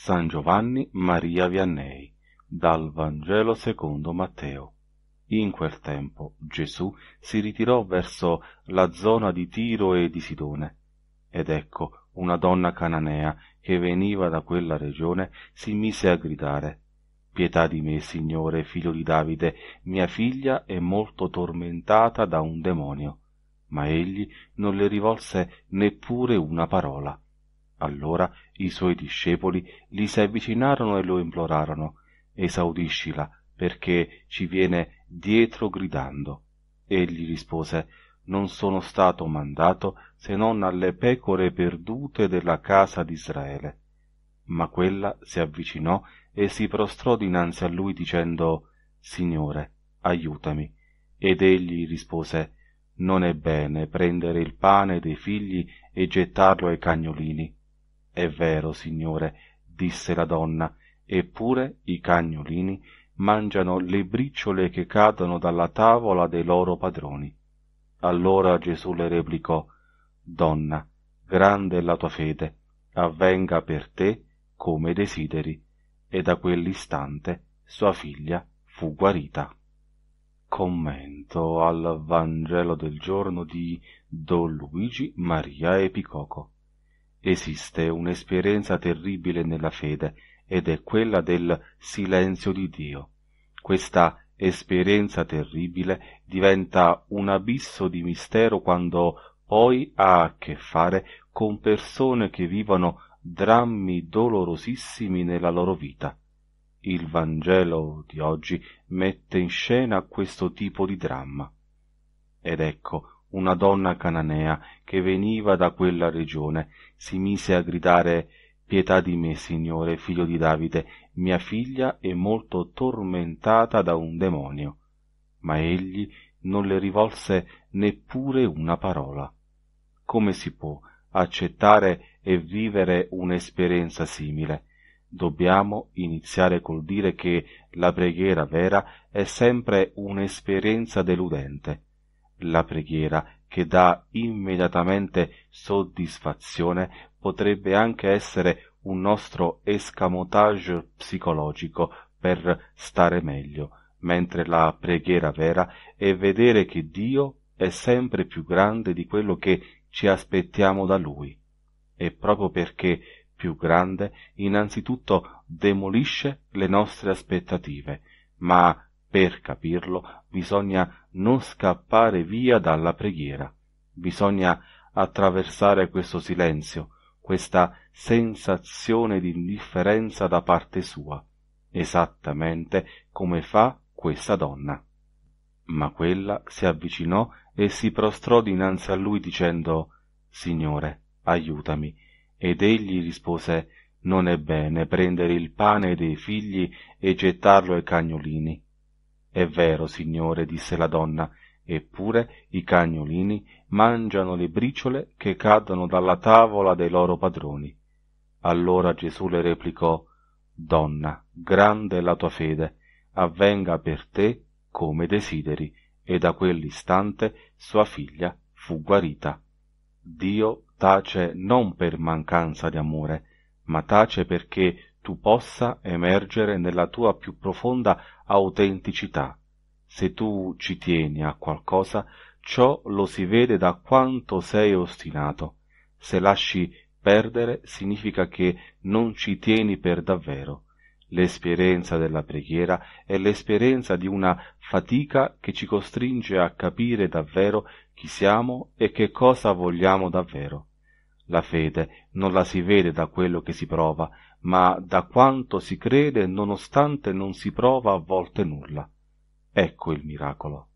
San Giovanni Maria Vianney, dal Vangelo secondo Matteo. In quel tempo Gesù si ritirò verso la zona di Tiro e di Sidone, ed ecco una donna cananea che veniva da quella regione si mise a gridare Pietà di me, Signore, figlio di Davide, mia figlia è molto tormentata da un demonio. Ma egli non le rivolse neppure una parola allora i suoi discepoli gli si avvicinarono e lo implorarono esaudiscila perché ci viene dietro gridando egli rispose non sono stato mandato se non alle pecore perdute della casa d'israele ma quella si avvicinò e si prostrò dinanzi a lui dicendo signore aiutami ed egli rispose non è bene prendere il pane dei figli e gettarlo ai cagnolini è vero, signore, disse la donna, eppure i cagnolini mangiano le briciole che cadono dalla tavola dei loro padroni. Allora Gesù le replicò, Donna, grande è la tua fede, avvenga per te come desideri. E da quell'istante sua figlia fu guarita. Commento al Vangelo del giorno di Don Luigi Maria Epicoco. Esiste un'esperienza terribile nella fede ed è quella del silenzio di Dio. Questa esperienza terribile diventa un abisso di mistero quando poi ha a che fare con persone che vivono drammi dolorosissimi nella loro vita. Il Vangelo di oggi mette in scena questo tipo di dramma. Ed ecco una donna cananea che veniva da quella regione si mise a gridare pietà di me signore figlio di davide mia figlia è molto tormentata da un demonio ma egli non le rivolse neppure una parola come si può accettare e vivere un'esperienza simile dobbiamo iniziare col dire che la preghiera vera è sempre un'esperienza deludente la preghiera che dà immediatamente soddisfazione potrebbe anche essere un nostro escamotage psicologico per stare meglio, mentre la preghiera vera è vedere che Dio è sempre più grande di quello che ci aspettiamo da Lui. E proprio perché più grande, innanzitutto demolisce le nostre aspettative, ma per capirlo bisogna non scappare via dalla preghiera, bisogna attraversare questo silenzio, questa sensazione di indifferenza da parte sua, esattamente come fa questa donna. Ma quella si avvicinò e si prostrò dinanzi a lui dicendo Signore, aiutami. Ed egli rispose Non è bene prendere il pane dei figli e gettarlo ai cagnolini è vero signore disse la donna eppure i cagnolini mangiano le briciole che cadono dalla tavola dei loro padroni allora gesù le replicò donna grande è la tua fede avvenga per te come desideri e da quell'istante sua figlia fu guarita dio tace non per mancanza di amore ma tace perché tu possa emergere nella tua più profonda autenticità. Se tu ci tieni a qualcosa, ciò lo si vede da quanto sei ostinato. Se lasci perdere significa che non ci tieni per davvero. L'esperienza della preghiera è l'esperienza di una fatica che ci costringe a capire davvero chi siamo e che cosa vogliamo davvero. La fede non la si vede da quello che si prova, ma da quanto si crede nonostante non si prova a volte nulla. Ecco il miracolo.